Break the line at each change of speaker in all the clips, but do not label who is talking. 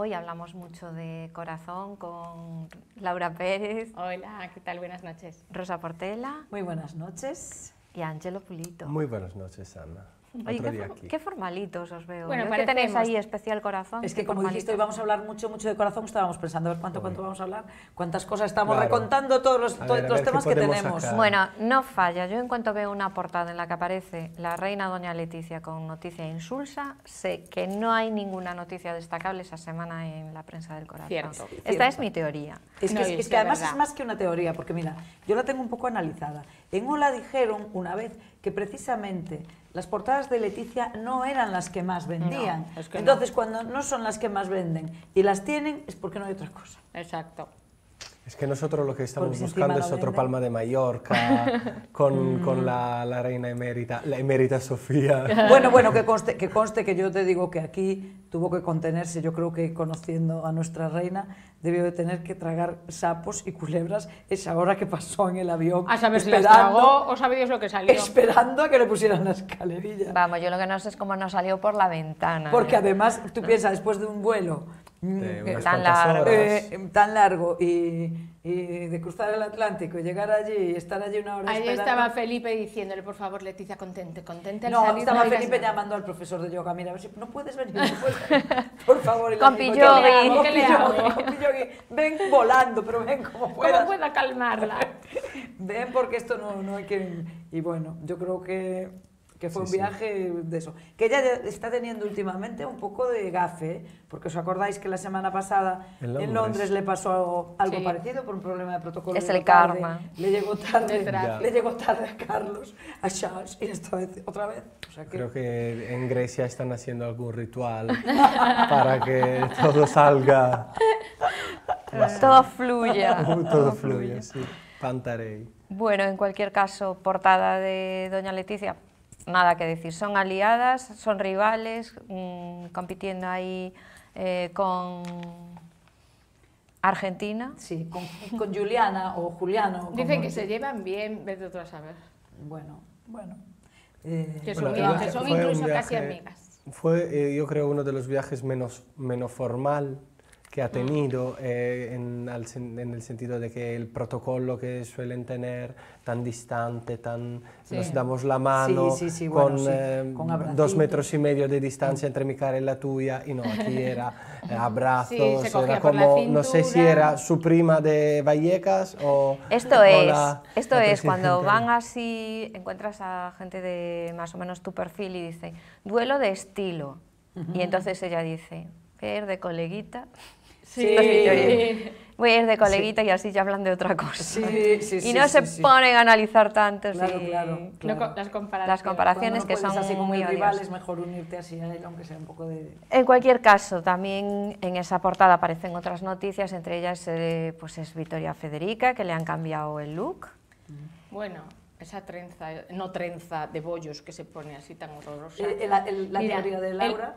Hoy hablamos mucho de corazón con Laura Pérez. Hola, ¿qué tal? Buenas noches. Rosa Portela. Muy buenas
noches.
Y Angelo Pulito.
Muy buenas noches, Ana. Oye, qué,
formalitos os veo. Bueno, ¿eh? ¿qué tenéis ahí especial corazón. Es que como dijiste, hoy vamos a hablar mucho, mucho de corazón, estábamos pensando cuánto, cuánto vamos a hablar, cuántas cosas estamos recontando, todos los, temas que tenemos. Bueno,
no falla, yo en cuanto veo una portada en la que aparece la reina doña Leticia con noticia insulsa, sé que no hay ninguna noticia destacable esa semana en la prensa del corazón. Esta es
mi teoría. Es que, además es más que una teoría, porque mira, yo la tengo un poco analizada. En Ola dijeron una vez que precisamente las portadas de Leticia no eran las que más vendían. Entonces, cuando no son las que más venden y las tienen, es porque no hay otra cosa. Exacto.
Es que nosotros lo que estamos buscando es otro Palma de Mallorca, con, mm. con la, la, reina emérita, la emérita Sofía. Bueno, bueno,
que conste, que conste que yo te digo que aquí tuvo que contenerse, yo creo que conociendo a nuestra reina, debió de tener que tragar sapos y culebras esa hora que pasó en el avión. A saber si tragó o sabéis lo que salió. Esperando a que le pusieran la escalerilla.
Vamos, yo lo que no sé es cómo no salió por la ventana. Porque ¿eh? además, tú piensas,
después de un vuelo Mm, eh, eh, eh, tan largo. y, de cruzar el Atlántico y llegar allí y estar allí una hora. Ahí estaba
Felipe diciéndole, por favor, Leticia, contente, contente. No, salir, estaba Felipe llamando
al profesor de yoga, mira, a ver si no puedes venir, no por favor. Con ven volando, pero ven como puedas. cómo pueda calmarla. ven porque esto no, no hay que... Y bueno, yo creo que que fue un viaje de eso. Que ella está teniendo últimamente un poco de gafe, porque os acordáis que la semana pasada en Londres, le pasó algo parecido por un problema de protocolo. Es el karma. Le llegó tarde, le llegó tarde a Carlos, a Charles, y esta vez, otra vez.
Creo que en Grecia están haciendo algún ritual
para que todo
salga. todo fluya. todo, todo fluya, sí. Pantarei.
Bueno, en cualquier caso, portada de Doña Leticia, nada que decir, son aliadas, son rivales, mm, compitiendo ahí eh, con Argentina. Sí, con, Juliana o Juliano. Dicen que se llevan bien, vete tú a saber.
Bueno, bueno. que eh, son, incluso casi amigas.
Fue, eh, yo creo, uno de los viajes menos, menos formal que ha tenido eh, en, el sentido de que el protocolo que suelen tener tan distante, tan nos damos la mano eh, con, dos metros y medio de distancia entre mi cara y la tuya y no, aquí era eh, abrazos, era como, no sé si era su prima de Vallecas o... Esto es, esto es, cuando van
así, encuentras a gente de más o menos tu perfil y dicen duelo de estilo. Y entonces ella dice, ¿qué es de coleguita, Sí. es Voy a ir de coleguita y así ya hablan de otra cosa. Sí, sí, y no se ponen a analizar tanto. Las
comparaciones. que son así muy rivales. es mejor unirte así a eh, aunque sea un poco de...
En cualquier caso, también en esa portada aparecen otras noticias, entre ellas eh, pues es Victoria Federica, que le han cambiado el look.
Mm. Bueno, esa trenza, no trenza de bollos que se pone así tan horrorosa. la teoría de Laura...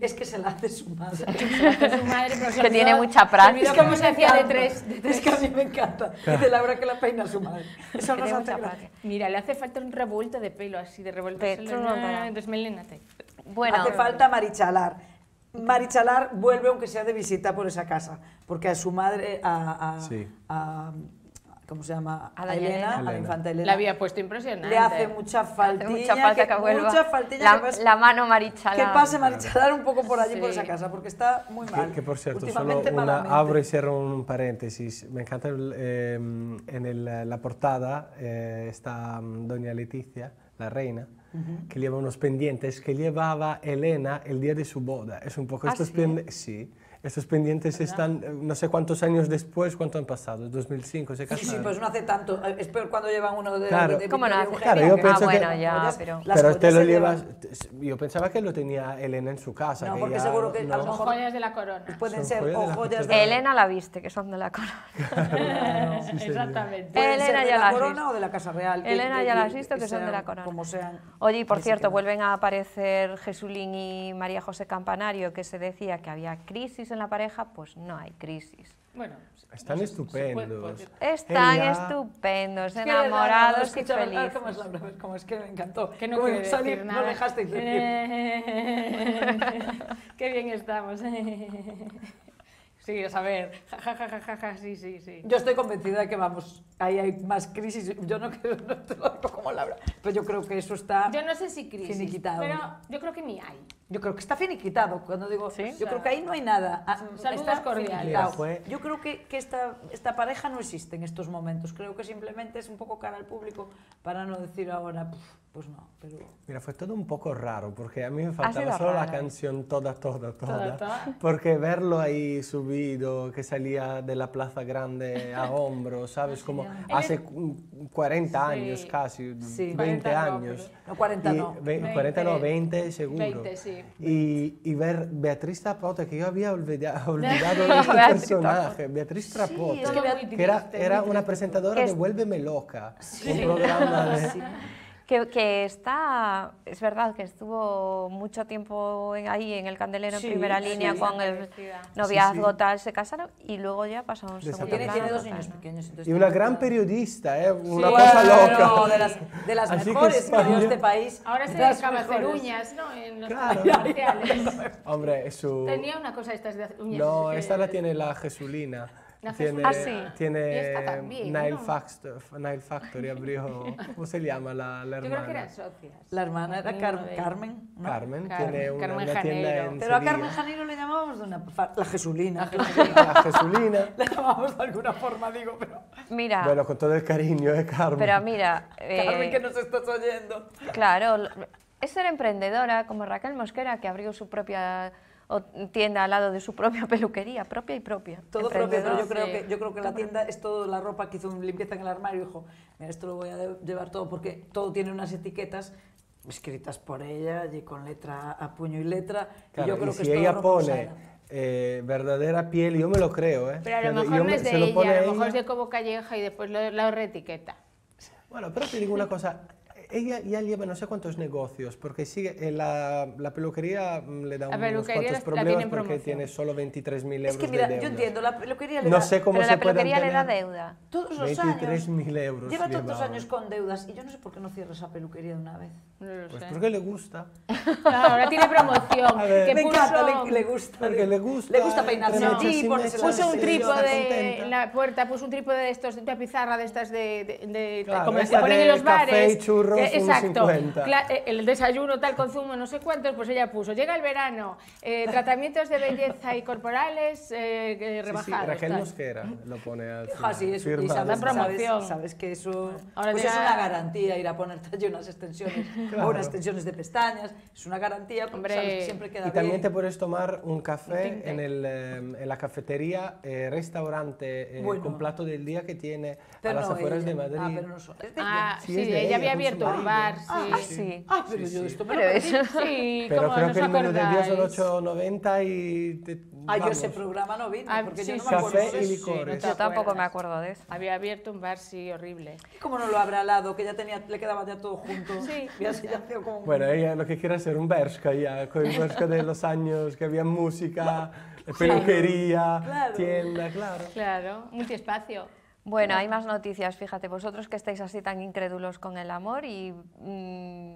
Es que se la hace su madre. Se que tiene mucha práctica. Es como se hacía de tres, de tres. Es que a mí me encanta. Claro. De la hora que la peina su madre. Eso nos hace
Mira, le hace falta un revuelto de pelo así, de revuelto. No, desmelénate. Bueno. Hace falta
marichalar. Marichalar vuelve aunque sea de visita por esa casa, porque a su madre, a ¿cómo se llama? A, a la infanta Elena. La
había puesto impresionante. Le hace mucha faltilla. Hace mucha falta que, Mucha faltilla la, pase, mano marichala. Que pase marichalar un poco por allí, por esa casa,
porque está muy mal. Que, por cierto, solo una, abro
y cierro un paréntesis. Me encanta, em, en la portada eh, está mm, doña Leticia, la reina, que lleva unos pendientes que llevaba Elena el día de su boda. Es un poco ¿Ah, estos sí? Sí esos pendientes están, eh, no sé cuántos años después, cuánto han pasado, 2005, se casaron. Sí, sí, pues
no hace tanto, eh, es peor cuando llevan uno de... Claro, de, ¿Cómo no Claro, yo ah, bueno, ya, pero... Pero este lo
llevas, yo pensaba que lo tenía Elena en su casa. No, porque seguro que Son joyas
de la corona. Pueden ser joyas de la Elena la viste, que son de la corona. Exactamente. Elena ya la corona o de la Casa Real. Elena ya las viste, que son de la corona. Como sean. Oye, por cierto, vuelven a aparecer Jesulín y María José Campanario, que se decía que había crisis en la pareja, pues no hay crisis.
Bueno,
están estupendos.
Están
estupendos, enamorados
y felices. Como es, es que me encantó. Que no puedo salir, No dejaste decir.
Qué bien estamos.
Sí, a ver,
ja, ja, ja, ja, sí, sí, sí.
Yo estoy convencida de que vamos, ahí hay más crisis. Yo no, no te lo digo como Laura, pero yo creo que eso está. Yo no sé si crisis. Finiquitado. Pero yo creo que ni hay. Yo creo que está finiquitado. Cuando digo, yo creo que ahí no hay nada. Ah, saludos está cordiales. Yo creo que, que esta, esta, pareja no existe en estos momentos. Creo que simplemente es un poco cara al público para no decir ahora pues no, pero...
Mira, fue todo un poco raro, porque a mí me faltaba solo la canción toda, toda, toda, porque verlo ahí subido, que salía de la Plaza Grande a hombros, ¿sabes? Como hace 40 eh, años casi, 20 años.
No, 40 no. 20, 40 no,
20 seguro. 20, sí. Y, ver Beatriz Trapote, que yo había olvidado, el este personaje, Beatriz Trapote, que era, era una presentadora de Vuélveme Loca, un programa de...
que, está, es verdad que estuvo mucho tiempo ahí en el candelero en primera línea con el noviazgo, tal, se casaron y luego
ya pasaron segundo tiene, dos niños pequeños. Y una gran
periodista, ¿eh? una cosa loca. de las, mejores que, España, este
país. Ahora se acaba a hacer uñas, ¿no? En los claro.
comerciales. Hombre, Tenía
una cosa estas de uñas. No, esta
la tiene la Jesulina
tiene, ah, tiene Nile,
Factory, abrió, ¿cómo se llama la, hermana? creo que eran
socias. La hermana era Carmen, Carmen,
Carmen, tiene una, Carmen tienda en Pero a Carmen
Janeiro le llamábamos de una... La Jesulina. La Jesulina. La le llamábamos de alguna forma, digo, pero... Mira...
Bueno, con todo el cariño de Carmen. Pero
mira...
Eh, Carmen, que nos
estás oyendo.
Claro, es ser emprendedora como Raquel Mosquera, que abrió su propia o tienda al lado de su propia peluquería, propia y propia. Todo propio,
pero yo creo que, yo creo que la tienda es todo la ropa que hizo limpieza en el armario y dijo, esto lo voy a llevar todo porque todo tiene unas etiquetas escritas por ella y con letra a puño y letra. yo creo si que ella pone
eh, verdadera piel, yo me lo creo, ¿eh? Pero a lo mejor no es de ella, a lo mejor es de
Calleja y después la la reetiqueta. Bueno, pero te
digo una cosa, ella ya lleva no sé cuántos negocios, porque sigue, eh, la, peluquería mm, le da unos cuantos problemas porque tiene solo 23.000 euros es que mira, de deuda. Yo entiendo,
la peluquería le no da, sé cómo la peluquería le da deuda. Todos los años. 23.000 euros. Lleva tantos años con deudas y yo no sé por qué no cierra esa peluquería de una vez. pues porque le gusta.
ahora tiene promoción. que me puso, encanta, le,
le, gusta. Porque le gusta. Le gusta peinarse no. Puso un
trípode en la puerta, puso un trípode de estos, de pizarra de estas de, de, como se ponen en los bares. Exacto. Eh, el desayuno tal consumo no sé cuántos, pues ella puso, llega el verano, eh, tratamientos de belleza y corporales eh, rebajados. Sí, sí, Raquel
Mosquera lo pone al final. Sí, es y promoción.
Sabes, que pues eso es una garantía ir a ponerte allí unas extensiones unas extensiones de pestañas, es una garantía que siempre queda y Y también te
puedes tomar un café em, en, la cafetería, eh, restaurante, con plato del día que tiene a las afueras de Madrid.
Ah, sí,
ella había abierto estorbar, ah, sí. Ah, pero yo esto me lo perdí. Sí,
pero creo que el menú del día son
8.90 y... Te, ah, yo ese
programa no porque yo no me acuerdo Café y licores. yo tampoco me acuerdo de eso. Había abierto un bar, sí, horrible. ¿Cómo no lo habrá lado Que ya tenía, le quedaba ya todo junto. Sí. Bueno,
ella lo que quiere hacer un Bershka ya, con el Bershka de los años, que había música, peluquería, tienda, claro.
Claro, multiespacio. Bueno, hay más noticias, fíjate, vosotros que estáis así tan incrédulos con el amor y mm,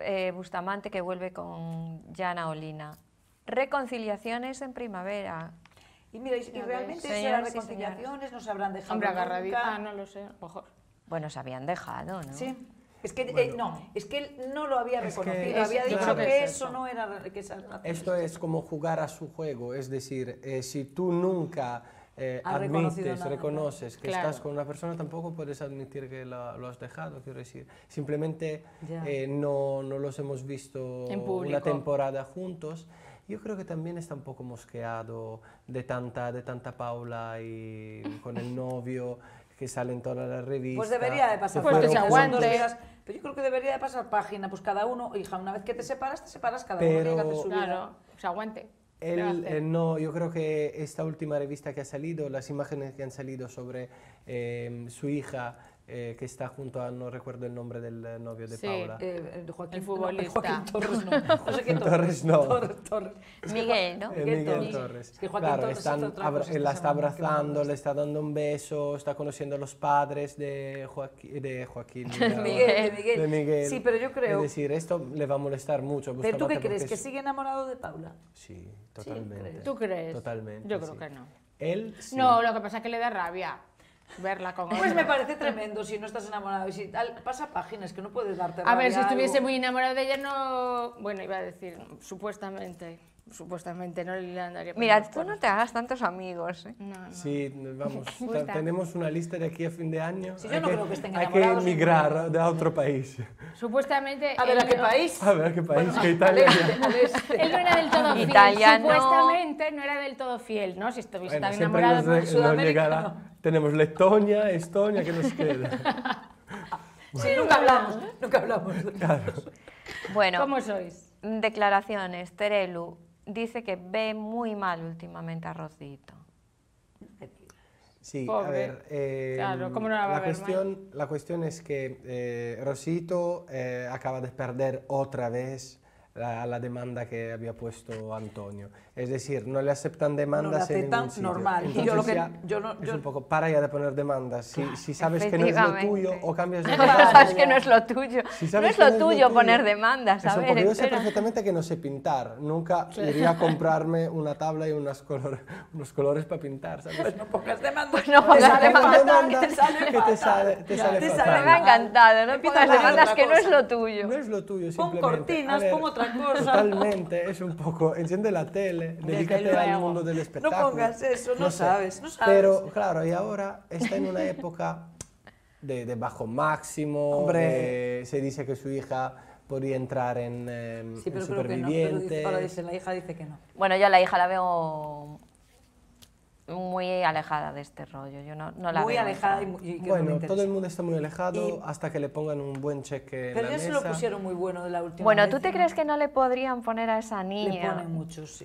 eh, Bustamante que vuelve con Jana Olina. Reconciliaciones en primavera.
Y mira, y, realmente serán las reconciliaciones no se habrán dejado. Hombre, agarradita, ah, no lo sé, mejor.
Bueno, se habían dejado, ¿no? Sí.
Es que, eh, no, es que él no lo había reconocido, había dicho que, eso, no era... esto
es como jugar a su juego, es decir, eh, si tú nunca eh, admites, reconoces que estás con una persona, tampoco puedes admitir que lo has dejado, quiero decir. Simplemente eh, no, no, los hemos visto una temporada juntos. Yo creo que también está un poco mosqueado de tanta, de tanta Paula y con el novio que sale en todas las revistas. Pues debería de pasar pues
Pero yo creo que debería de pasar página, pues cada uno, hija, una vez que te separas, te separas cada uno. Pero, claro, se aguante. Él, eh,
no, yo creo que esta última revista que ha salido, las imágenes que han salido sobre eh, su hija eh, que está junto a, no recuerdo el nombre del eh, novio de sí, Paula.
Eh, Joaquín, el futbolista. Joaquín Torres no.
Torres
no. Torres, Torres. Miguel, ¿no? Miguel, Torres. claro, Torres la está abrazando,
le está dando un beso, está conociendo a los padres de, Joaquín. Miguel, de Miguel. de Miguel. Sí, pero yo creo... Es decir, esto le va a molestar mucho. ¿Pero tú qué crees? ¿Que sigue
enamorado de Paula? Sí,
totalmente. ¿Tú crees? Totalmente, Yo creo que no. Él sí. No,
lo que pasa es que le da rabia verla con Pues me parece tremendo si no estás enamorado. Y si tal, pasa páginas que no puedes darte A ver, si estuviese
muy enamorado de ella, no. Bueno, iba a decir,
supuestamente supuestamente no le andaría.
Mira, tú no
te hagas tantos amigos. ¿eh?
Sí, vamos,
tenemos una lista de aquí a fin de año. Sí, yo hay no que, creo que estén Hay que emigrar de otro país.
Supuestamente. A ver a qué país. A ver a qué país, que Italia. Este, este. Él no era del todo fiel. supuestamente no era del todo fiel, ¿no? Si estuviese enamorado de
Sudamérica. Tenemos Letonia, Estonia, ¿qué nos queda?
Sí, nunca hablamos, ¿eh? nunca hablamos. Claro. Bueno. ¿Cómo sois? Declaraciones, Terelu, dice que ve muy mal últimamente a Rosito.
Sí, a ver, la, cuestión, es que eh, Rosito eh, acaba de perder otra vez a la, demanda que había puesto Antonio. Es decir, no le aceptan demandas en ningún sitio. normal. y yo lo que, yo no, Es un poco, para ya de poner demandas. Si, sabes que no es lo tuyo o cambias de no sabes que no es lo tuyo. no es lo, tuyo, poner demandas, yo sé perfectamente que no sé pintar. Nunca iría a comprarme una tabla y unas color, unos colores para pintar, Pues
no pongas
demandas. Pues no pongas demandas, te sale que te sale, te Me ha encantado. No
pongas demandas que no es lo tuyo. No es lo tuyo, simplemente.
Pon cortinas, pon otra cosa. Totalmente. Es un poco... Enciende la tele dedícate al mundo del espectáculo. No pongas eso, no, sabes, no sabes. Pero claro, y ahora está en una época de, bajo máximo. Hombre. se dice que su hija podría entrar en, superviviente. Em, sí, pero
la hija dice que no.
Bueno, yo la hija la veo muy alejada de este rollo. Yo no, no la muy alejada
y, bueno, todo el
mundo está muy alejado hasta que le pongan un buen cheque. Pero en la lo pusieron
muy bueno de la última. Bueno, ¿tú te crees
que no le podrían poner a esa niña?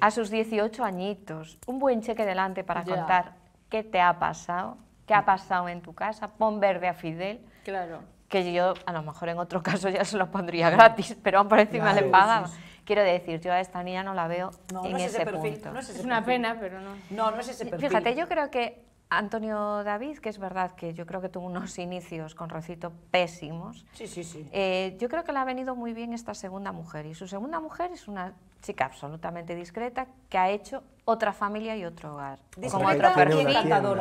A sus 18 añitos, un buen cheque delante para contar qué te ha pasado, qué ha pasado en tu casa, pon verde a Fidel. Claro. Que yo, a lo mejor en otro caso ya se lo pondría gratis, pero aún por encima le pagaba. Quiero decir, yo a esta niña no la veo en ese, punto. No es, ese es una pena, pero no. No, no es ese perfil. Fíjate, yo creo que Antonio David, que es verdad que yo creo que tuvo unos inicios con Rocito pésimos. Sí, sí, sí. Eh, yo creo que le ha venido muy bien esta segunda mujer. Y su segunda mujer es una chica absolutamente discreta que ha hecho otra familia y otro hogar. Con otro perfil,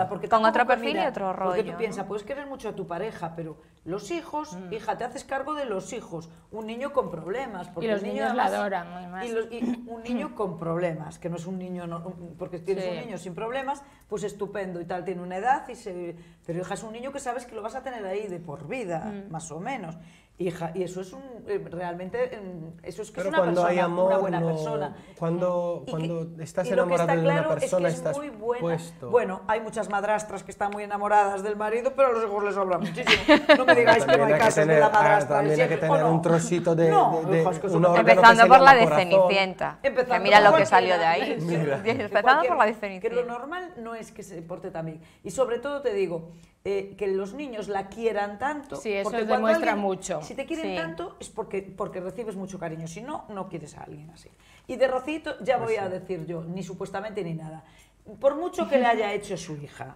porque
con otro perfil y otro rollo. Porque tú piensas, puedes querer mucho a tu pareja, pero los hijos, mm. hija, te haces cargo de los hijos. Un niño con problemas. Porque los niños adoran
muy más. Y, un niño
con problemas, que no es un niño, porque tienes un niño sin problemas, pues estupendo y tal, tiene una edad, y se, pero hija, es un niño que sabes que lo vas a tener ahí de por vida, mm. más o menos. Hija, y eso es un, eh, realmente, mm, eso es que es una cuando persona, hay amor, buena persona.
Cuando, cuando estás enamorada de una persona, estás muy buena. Bueno,
hay muchas madrastras que están muy enamoradas del marido, pero a los hijos les hablan muchísimo. No me digáis que no hay, hay casos de la ah,
madrastra. También ¿eh? hay que tener un trocito de, no, Empezando por la de Cenicienta,
que mira lo que salió de ahí. Empezando por la de Cenicienta. Que lo normal no es que se porte tan bien. Y sobre todo te digo, eh, que los niños la quieran tanto. Sí, eso demuestra mucho. Si te quieren tanto es porque, porque recibes mucho cariño, si no, no quieres a alguien así. Y de Rocito ya pues voy a decir yo, ni supuestamente ni nada. Por mucho que le haya hecho su hija,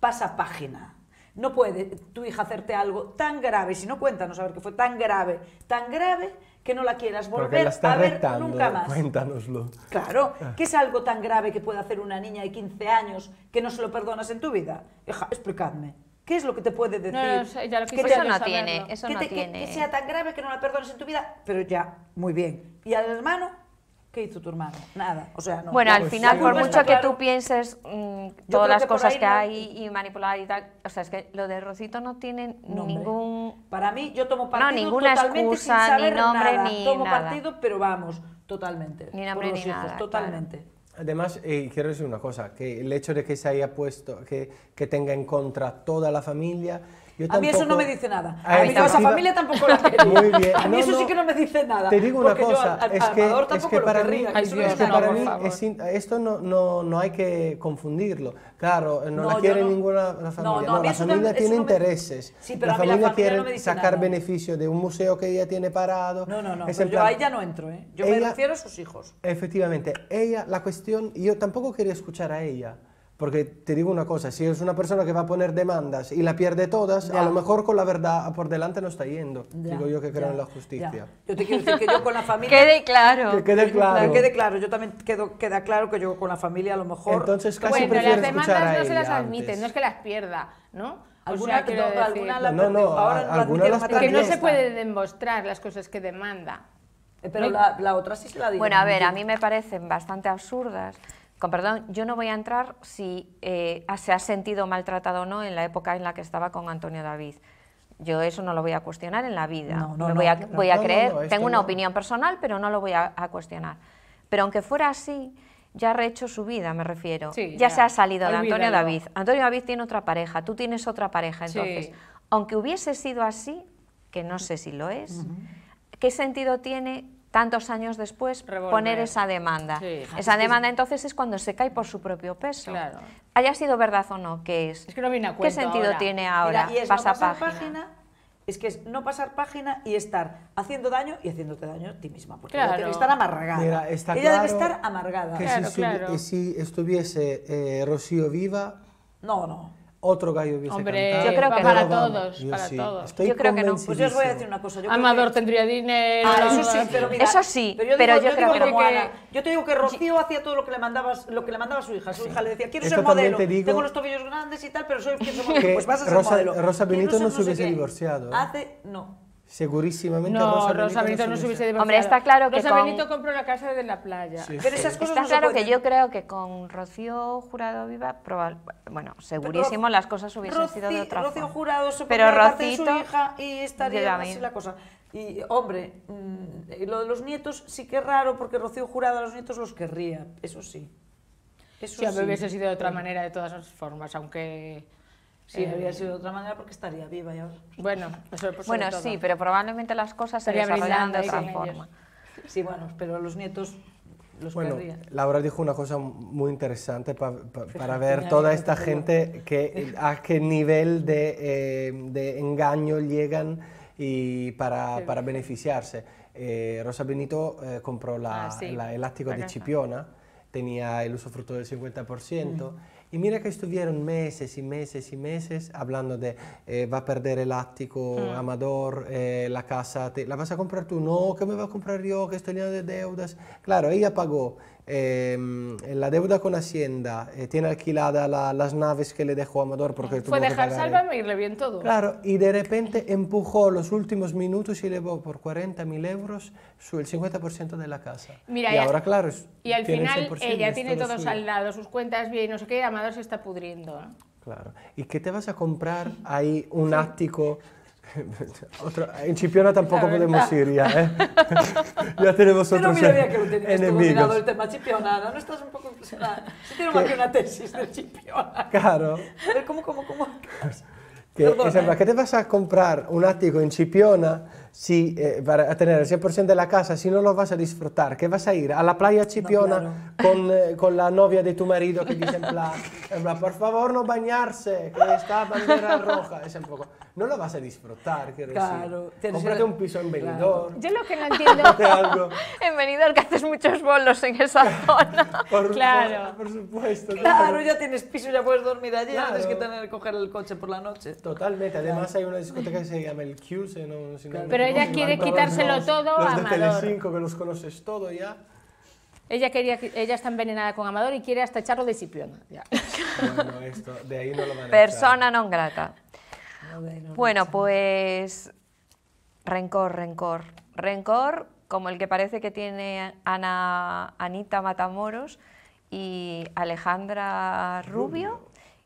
pasa página. No puede tu hija hacerte algo tan grave, si no cuéntanos a ver qué fue tan grave, tan grave que no la quieras volver a ver nunca más.
Cuéntanoslo.
Claro, ah. ¿qué es algo tan grave que puede hacer una niña de 15 años que no se lo perdonas en tu vida. explicadme. ¿Qué es lo que te puede decir? que eso no tiene, eso no tiene. sea tan grave que no la perdones en tu vida, pero ya, muy bien. ¿Y al hermano? ¿Qué hizo tu hermano? Nada, o sea, Bueno, al pues final, por mucho que tú pienses mm, todas las cosas que
hay y manipular y tal, o sea, es que lo de Rocito no tiene ningún... Para mí, yo tomo partido ninguna excusa, sin saber ni nombre, Ni tomo partido,
pero vamos, totalmente. Ni nombre ni nada, totalmente.
Además, eh, quiero decir una cosa, que el hecho de que se haya puesto, que, que tenga en contra toda la familia, a mí eso no me dice nada. A, mí esa familia
tampoco la quiere. Muy bien. A mí eso sí que no me dice nada. Te digo una cosa, es, que, para mí,
esto no, no, no hay que confundirlo. Claro, no, la quiere ninguna familia. No, la familia tiene intereses. Sí, pero la familia quiere sacar beneficio de un museo que ella tiene parado. No, no, no, pero yo a ella no
entro, ¿eh? Yo me refiero a sus hijos.
Efectivamente, ella, la cuestión, yo tampoco quería escuchar a ella. Porque te digo una cosa, si es una persona que va a poner demandas y la pierde todas, a lo mejor con la verdad por delante no está yendo. digo yo que creo en la justicia.
Yo te quiero decir que yo con la familia... quede claro. Que quede claro. Que quede claro. Yo también quedo, queda claro que yo con la familia a lo mejor... Entonces casi bueno, prefiero las demandas no se las admiten, no
es que las pierda, ¿no? Alguna, o sea, no, alguna no, no, ahora no las Que no se puede demostrar las cosas que demanda.
Eh, pero la, la, otra sí se la digo. Bueno, a ver, a mí me parecen bastante absurdas con perdón, yo no voy a entrar si eh, se ha sentido maltratado o no en la época en la que estaba con Antonio David. Yo eso no lo voy a cuestionar en la vida. No, no, voy a, voy a creer, tengo una opinión personal, pero no lo voy a, cuestionar. Pero aunque fuera así, ya ha rehecho su vida, me refiero. ya, se ha salido de Antonio David. Antonio David tiene otra pareja, tú tienes otra pareja. Entonces, aunque hubiese sido así, que no sé si lo es, ¿qué sentido tiene tantos años después poner esa demanda. Esa demanda entonces es cuando se cae por su propio peso. Claro. Haya sido verdad o no, ¿qué es? es que no viene a
¿Qué sentido tiene ahora? no pasar página. es que es no pasar página y estar haciendo daño y haciéndote daño a ti misma, porque debe estar amargada. Ella debe estar amargada. Y
si, estuviese eh, Rocío viva... No, no otro gallo hubiese Hombre, Yo creo que para todos, yo para todos. yo creo que no. Pues yo os voy a decir
una cosa. Amador tendría dinero. Ah, eso sí, pero eso sí, pero yo, digo, yo, creo que, yo
te digo que Rocío hacía todo lo que le mandaba, lo que le mandaba a su hija. Su hija le decía, "Quiero ser modelo, tengo los tobillos grandes y tal, pero soy quiero ser Pues vas a ser Rosa, modelo. Rosa Benito no se hubiese
divorciado. ¿eh?
Hace no.
Segurísimamente. No, Rosa, Benito, no, se hubiese
divorciado. Hombre, está claro que Rosa Benito
compró la casa de la playa.
Pero esas cosas está claro que yo creo que con Rocío Jurado Viva, bueno, segurísimo las cosas hubiesen sido de otra Rocío Jurado se Pero Rocito, su hija
y estaría así la cosa. Y hombre, mm, lo de los nietos sí que es raro porque Rocío Jurado a los nietos los querría, eso sí. Eso sí, sí. hubiese sido de otra
manera de todas formas,
aunque Sí, eh, habría sido de otra manera, porque estaría viva ya. Bueno, pues bueno sí, pero probablemente las cosas se se de otra forma. Sí, bueno, pero los nietos
los bueno,
Laura dijo una cosa muy interesante para ver toda esta gente que, a qué nivel de, eh, de engaño llegan y para, para beneficiarse. Eh, Rosa Benito compró la, ah, elástico de Chipiona, tenía el usufructo del 50%. Y mira que estuvieron meses y meses y meses hablando de eh, va a perder el ático, mm. Amador, eh, la casa, ¿la vas a comprar tú? No, que me va a comprar yo, que estoy lleno de deudas. Claro, ella pagó Em, la deuda con Hacienda, eh, tiene alquilada las naves que le dejó Amador porque Fue dejar salva
y bien todo. Claro,
y de repente empujó los últimos minutos y elevó por 40.000 euros su, el 50% de la casa. Mira, y ahora, claro, es, y al final ella tiene todo, saldado,
sus cuentas bien, no sé qué, Amador se está pudriendo.
Claro. ¿Y qué te vas a comprar ahí un ático Eh, Incipionata un poco come Siria, eh? ya tenemos otro. Pero mira bien che lo tenessi dominado il
tema chipionada, no estás un poco impresionada. Si tenemos aquí una tesis del chipionada. Claro. Pero ¿cómo, cómo, cómo? Que, sembra, ¿Qué eh.
te vas a comprar un attico in Cipiona si, eh, para tener el 100% della casa si no lo vas a disfruttare, che vas a ir? ¿A la playa Cipiona no, con, eh, con, la novia di tu marito che dice, en plan, por favor no bañarse, que está bandera roja? Es un poco... no lo vas a disfrutar, quiero claro, decir. Cómprate un piso en Benidorm.
Yo lo que no entiendo... en Benidorm que haces muchos bolos en esa zona.
por, claro.
Por, supuesto. Claro. ya tienes piso, ya puedes dormir allí, no tienes que tener que coger el coche por la noche.
Totalmente, además hay una discoteca que se llama el Cuse, ¿no? Pero ella quiere quitárselo todo a Amador. de Telecinco, que los conoces todo ya.
Ella, quería, ella está envenenada con Amador y quiere hasta echarlo de Cipiona. Ya.
Bueno, esto, de ahí no
lo Persona non grata. Bueno, pues rencor, rencor. Rencor como el que parece que tiene Ana, Anita Matamoros y Alejandra Rubio,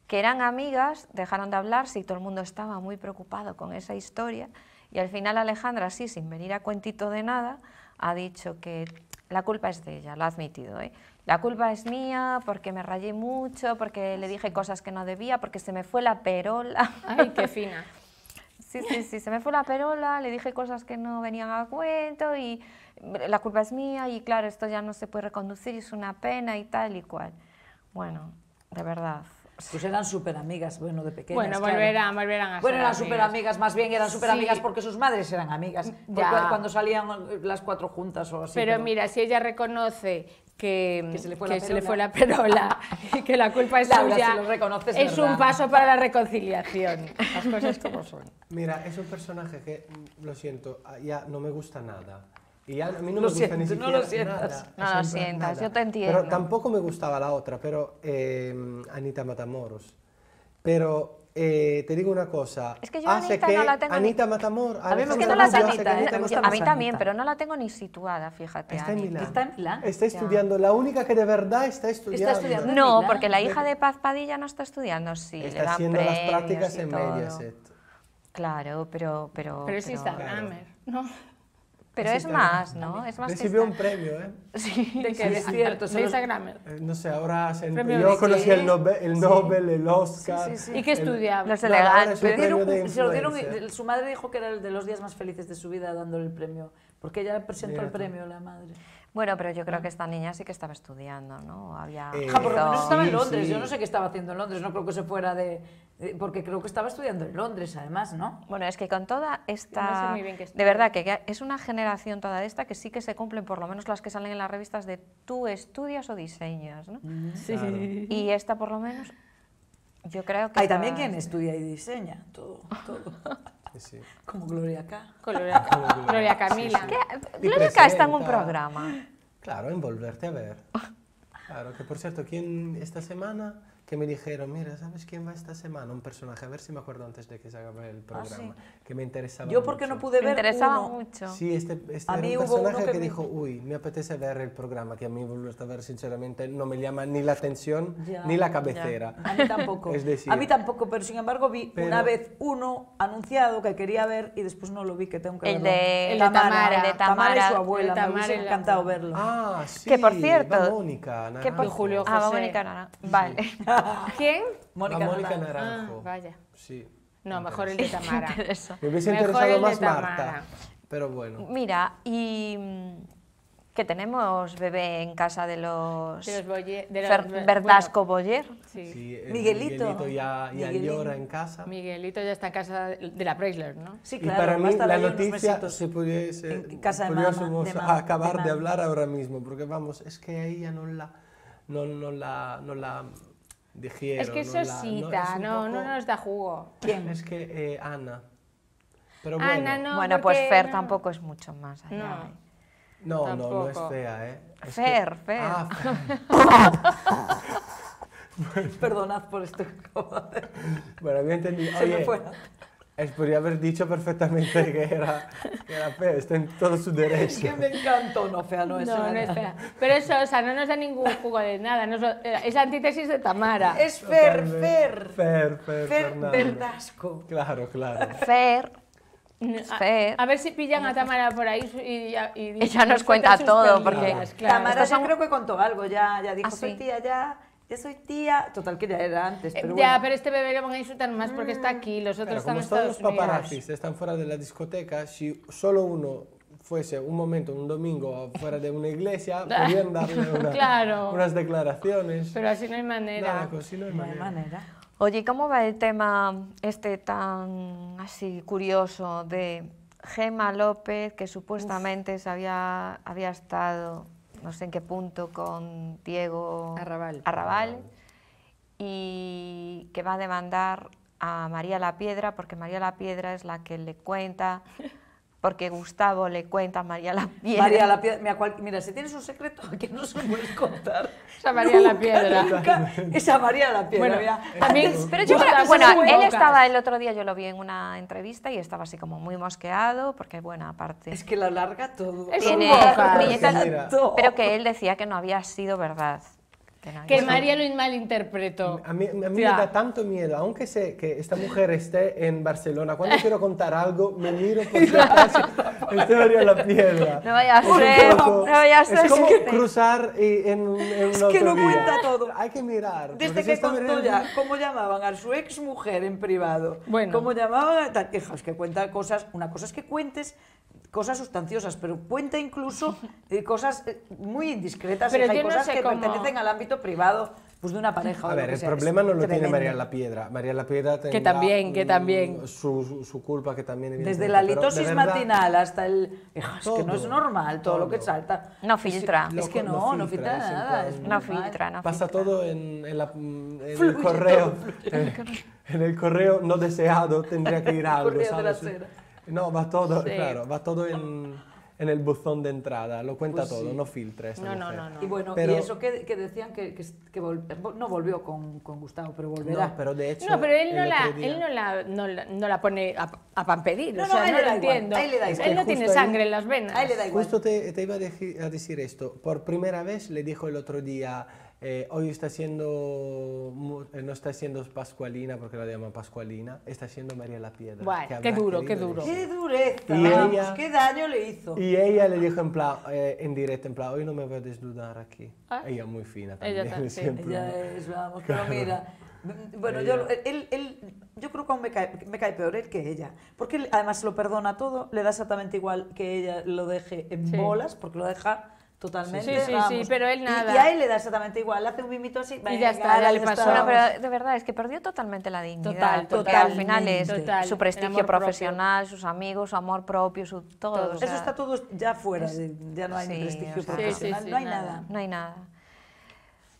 que eran amigas, dejaron de hablar. y todo el mundo estaba muy preocupado con esa historia. Y al final Alejandra, así sin venir a cuentito de nada, ha dicho que la culpa es de ella, lo ha admitido. ¿eh? la culpa es mía porque me rayé mucho, porque le dije cosas que no debía, porque se me fue la perola. Ay, qué fina. Sí, sí, sí, se me fue la perola, le dije cosas que no venían a cuento y la culpa es mía y claro, esto ya no se puede reconducir, y es una pena y tal y cual.
Bueno, de verdad. Pues eran súper amigas, bueno, de pequeñas. Bueno, volverán, a Bueno, eran súper amigas, más bien eran súper amigas porque sus madres eran amigas. Mm, ya. Cuando salían las cuatro juntas o así. pero,
mira, si ella reconoce que, se le fue, la, perola y que la culpa es Laura, suya. es un paso para la reconciliación. Las cosas como son.
Mira, es un personaje que, mm, lo siento, ah, ya no me gusta nada. Y a mí no lo me siento, gusta ni siquiera. No lo sientas. sientas, yo te entiendo. Pero tampoco me gustaba la otra, pero em, Anita Matamoros. Pero eh, te digo una cosa. Es que yo hace Anita que no la tengo Anita ni... Matamor. Eh, a mí, a mí también,
pero no la tengo ni situada, fíjate. Está en Milán. Está, estudiando.
La única que de verdad está estudiando. no, porque la hija
de Paz Padilla no está estudiando, sí. Está le dan haciendo las prácticas en Mediaset. Claro, pero... Pero, pero es ¿no? Pero es más, ¿no? Es más Recibió un premio, ¿eh? Sí, de que es
cierto. De Instagramer. Eh,
no sé, ahora se, yo conocí el Nobel, el, Nobel, el Oscar.
¿Y qué estudiaba? Los elegantes. se lo dieron, su madre dijo que era el de los días más felices de su vida dándole el premio, porque ella presentó el premio, la madre. Bueno, pero yo creo mm. que esta niña sí que estaba estudiando,
¿no? Había... Eh, ja, por lo menos estaba en Londres, yo no sé
qué estaba haciendo en Londres, no creo que se fuera de, Porque creo que estaba estudiando en Londres, además, ¿no? Bueno, es que con toda esta... de
verdad, que, es una generación toda esta que sí que se cumplen, por lo menos las que salen en las revistas de tú estudias o diseñas, ¿no?
Mm,
sí.
Y esta por lo menos... Yo creo que... Hay también quien estudia
y diseña, todo, todo. Como Gloria K. Gloria, Camila. Gloria K está en un programa. Claro, envolverte a Ver.
Claro, que por cierto, ¿quién esta semana que me dijeron, mira, ¿sabes quién va esta semana? Un personaje, a ver si me acuerdo antes de que se haga el ah, programa, que me interesaba Yo porque no pude ver Me interesaba mucho. Sí, este, este un personaje que, dijo, uy, me apetece ver el programa, que a mí, a ver, sinceramente, no me llama ni la atención ni la cabecera. A mí tampoco. es decir, a mí
tampoco, pero sin embargo vi una vez uno anunciado que quería ver y después no lo vi, que tengo que verlo. El de, Tamara, el de Tamara, Tamara, y su abuela, me hubiese encantado verlo. Ah, sí, que por cierto,
Mónica Que por Julio ah, José. Ah, Mónica
vale. ¿Quién?
Mónica, ah, Mónica Naranjo. Ah, vaya.
Sí. No, mejor el de Tamara.
Me hubiese interesado más Marta. Pero bueno. Mira, y mm, que tenemos bebé en casa de los,
de
los, Verdasco Boyer. Sí. Miguelito. Miguelito ya, llora en casa. Miguelito ya está en casa de la Preisler, ¿no? Sí, claro. Y para mí la noticia
se pudiese, en casa de acabar de, hablar ahora mismo, porque vamos, es que a ella no la, no, no la, no la es que eso no, cita, no, no,
nos da jugo. ¿Quién?
Es que eh, Ana. Pero bueno, Ana no,
bueno pues Fer
tampoco es mucho más No, no, no, es fea, ¿eh? Fer, Fer.
Ah, Fer. Perdonad por esto.
bueno, había entendido. Eh, podría haber dicho perfectamente que era, que era fea, está en todo su derecho. Es que me
encantó, no fea no es No, fea. no es fea.
Pero eso, o sea, no nos da ningún jugo de nada, es eh, antítesis de Tamara. Es Fer,
Fer. Fer, Fer, Fer Verdasco. Claro, claro.
Fer. A, a, ver si
pillan a Tamara por ahí y, y, ella nos cuenta todo porque Tamara yo creo que contó algo ya ya dijo ¿Ah, ya ya soy tía. Total, que ya era antes, eh, Ya, pero este bebé
lo van a insultar más porque está aquí, los otros están como todos los
están fuera de la discoteca, si solo uno fuese un momento, un domingo, fuera de una iglesia, podrían darle unas declaraciones. Pero así no
hay manera. Oye, ¿cómo va el tema este tan así curioso de Gema López, que supuestamente se había, había estado no sé en qué punto, con Diego Arrabal. y que va a demandar a María la Piedra, porque María la Piedra es la que le cuenta porque
Gustavo le cuenta a María la Piedra. María la Piedra, mira, si tienes un secreto que no se puedes contar. Esa María la Piedra. esa María la Piedra. Bueno, pero yo creo que, bueno, él estaba
el otro día, yo lo vi en una entrevista y estaba así como muy mosqueado, porque bueno, aparte... Es que la larga todo. Es pero que él decía que no había sido verdad.
Que María
lo malinterpretó.
A mí, a mí me da tanto miedo, aunque sé que esta mujer esté en Barcelona. Cuando quiero contar algo, me miro por si acaso. Estoy María la piedra. No vaya a ser. No vaya a ser. Es como cruzar y,
en,
un Es que no cuenta todo. Hay que mirar. Desde que contó ya cómo llamaban a su ex mujer en privado. Bueno. Cómo llamaban a tal. Es que cuenta cosas. Una cosa es que cuentes cosas sustanciosas, pero cuenta incluso eh, cosas eh, muy indiscretas. Pero y hay no cosas que pertenecen al ámbito privado pues de una pareja. A o ver, el problema no lo
tiene María la Piedra. María la Piedra que también, que mm, también. Su, culpa que también. Desde la litosis matinal
hasta el. Es que no es normal todo, lo que salta. No filtra. Es, que no, no, filtra, nada.
no filtra, Pasa
todo en,
el correo. En, el correo no deseado tendría que ir algo. No, va todo, claro, va todo en en el buzón de entrada, lo cuenta pues todo, no filtra no, No, no, Y bueno, y eso
que, decían que, no volvió con, Gustavo, pero volverá. No, pero de hecho... No, pero él no, la, él
no, la, no, la, pone a, a no, o sea, no, lo entiendo. él, le da igual. él no tiene sangre en las venas. Ahí le da igual. Justo
te, te iba a decir esto, por primera vez le dijo el otro día... Eh, hoy está siendo, eh, no está siendo Pascualina porque la llaman Pascualina, está siendo María la Piedra. qué duro, qué duro.
Qué dureza, y qué daño le hizo.
Y ella le dijo en, eh, directo, en plan, hoy no me voy a desnudar aquí. Ella ah. Ella muy fina también. Ella, ella
es, vamos, que pero mira. Bueno, yo, él, yo creo que aún me cae, me cae, peor él que ella. Porque además lo perdona todo, le da exactamente igual que ella lo deje en bolas, porque lo deja totalmente. Sí, sí, pero él nada. Y, a él le da exactamente igual, hace un mimito así. y ya está, pero
de verdad, es que perdió totalmente la dignidad. Total, porque al final es su prestigio profesional, sus amigos, su amor propio, su todo. Eso está
todo ya fuera, ya no hay prestigio profesional, no hay nada.
No hay nada.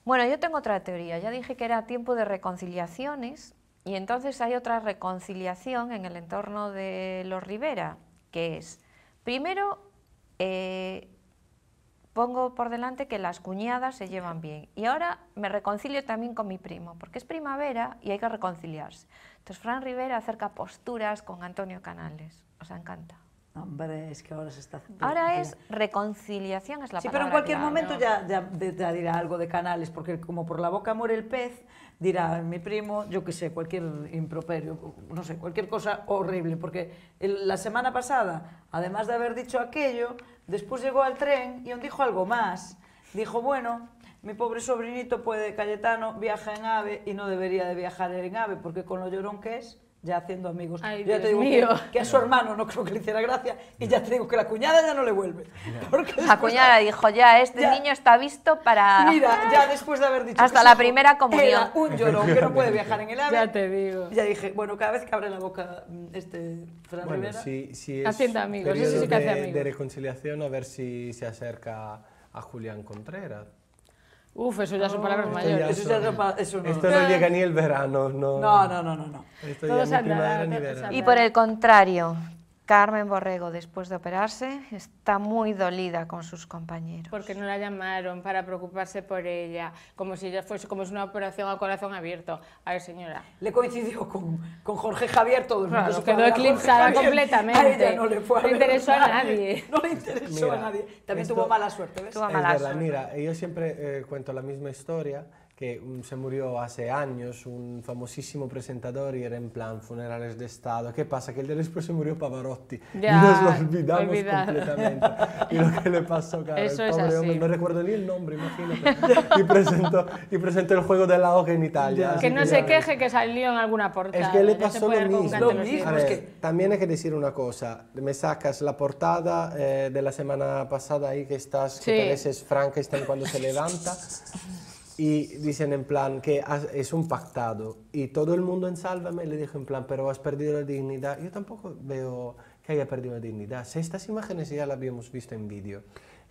Bueno, yo tengo otra teoría. Ya dije que era tiempo de reconciliaciones y entonces hay otra reconciliación en el entorno de los Rivera, que es, primero, eh, pongo por delante que las cuñadas se llevan bien. Y ahora me reconcilio también con mi primo, porque es primavera y hay que reconciliarse. Entonces, Fran Rivera acerca posturas con Antonio Canales. Os encanta
es que ahora se está... Ahora es
reconciliación, es la sí, palabra. Sí, pero en cualquier momento
ya, dirá algo de canales, porque como por la boca muere el pez, dirá mi primo, yo qué sé, cualquier improperio, no sé, cualquier cosa horrible, porque la semana pasada, además de haber dicho aquello, después llegó al tren y aún dijo algo más. Dijo, bueno, mi pobre sobrinito puede, Cayetano, viaja en AVE y no debería de viajar en AVE, porque con lo llorón que es ya haciendo amigos. Ay, yo ya te digo que, a su hermano no creo que le hiciera gracia y ya te digo que la cuñada ya no le vuelve. la cuñada dijo,
ya, este niño está visto para... Mira, ya después
de haber dicho... Hasta la primera comunión. un llorón que no puede viajar en el ave. Ya te digo. Ya dije, bueno, cada vez que abre la boca mm, este Fran bueno, Si, es Haciendo amigos, eso sí que hace amigos. De
reconciliación, a ver si se acerca a Julián Contreras.
Uf, eso ya son palabras ah, mayores. Eso ya eso no. Esto no llega ni el
verano, no. No, no, no,
no. Esto
ya ni primavera ni verano. Y por el
contrario, Carmen Borrego, después de operarse, está muy dolida con sus compañeros.
Porque no la llamaron para preocuparse por ella, como si ella fuese como una operación a corazón abierto. A ver, señora. Le coincidió
con, con Jorge Javier todo el mundo. que quedó eclipsada completamente. A ella no le fue a no interesó a nadie. No le interesó a nadie. También tuvo mala suerte, es verdad, suerte. Mira,
yo siempre eh, cuento la misma historia que se murió hace años, un famosísimo presentador y era en plan funerales de Estado. ¿Qué pasa? Que el día después se murió Pavarotti. y nos lo olvidamos completamente. y lo que le pasó, claro, Eso el pobre hombre, no recuerdo ni el nombre, imagino y, presentó, el juego de la hoja en Italia. Que no se
queje que salió en alguna portada. Es que le este pasó lo mismo.
También hay que decir una cosa, me sacas la portada eh, de la semana pasada ahí que estás, que que pareces Frankenstein cuando se levanta. y dicen en plan que es un pactado. Y todo el mundo en Sálvame le dijo en plan, pero has perdido la dignidad. Yo tampoco veo que haya perdido la dignidad. Estas imágenes ya las habíamos visto en vídeo.